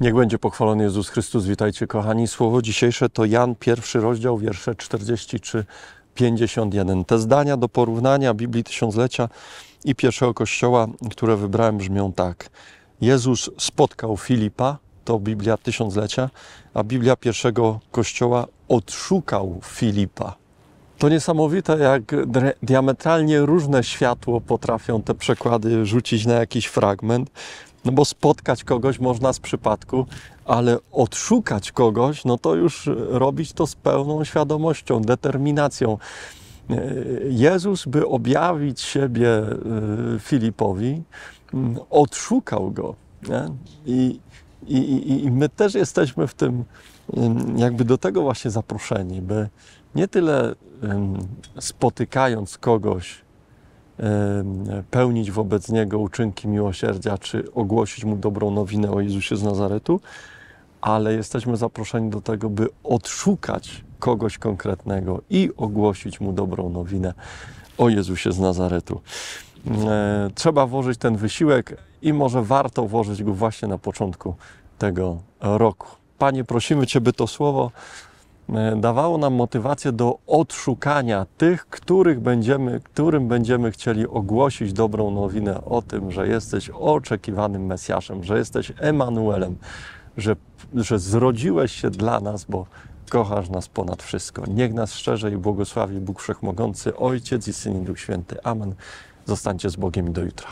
Niech będzie pochwalony Jezus Chrystus. Witajcie, kochani. Słowo dzisiejsze to Jan, pierwszy rozdział, wiersze 43, 51. Te zdania do porównania Biblii Tysiąclecia i pierwszego Kościoła, które wybrałem, brzmią tak. Jezus spotkał Filipa, to Biblia Tysiąclecia, a Biblia pierwszego Kościoła odszukał Filipa. To niesamowite, jak diametralnie różne światło potrafią te przekłady rzucić na jakiś fragment. No bo spotkać kogoś można z przypadku, ale odszukać kogoś, no to już robić to z pełną świadomością, determinacją. E, Jezus, by objawić siebie e, Filipowi, mm, odszukał go. Nie? I, i, I my też jesteśmy w tym, mm, jakby do tego właśnie zaproszeni, by nie tyle mm, spotykając kogoś, pełnić wobec niego uczynki miłosierdzia, czy ogłosić mu dobrą nowinę o Jezusie z Nazaretu, ale jesteśmy zaproszeni do tego, by odszukać kogoś konkretnego i ogłosić mu dobrą nowinę o Jezusie z Nazaretu. E, trzeba włożyć ten wysiłek i może warto włożyć go właśnie na początku tego roku. Panie, prosimy Cię, by to słowo E, dawało nam motywację do odszukania tych, których będziemy, którym będziemy chcieli ogłosić dobrą nowinę o tym, że jesteś oczekiwanym Mesjaszem, że jesteś Emanuelem, że, że zrodziłeś się dla nas, bo kochasz nas ponad wszystko. Niech nas szczerze i błogosławi Bóg Wszechmogący, Ojciec i Syn i Duch Święty. Amen. Zostańcie z Bogiem do jutra.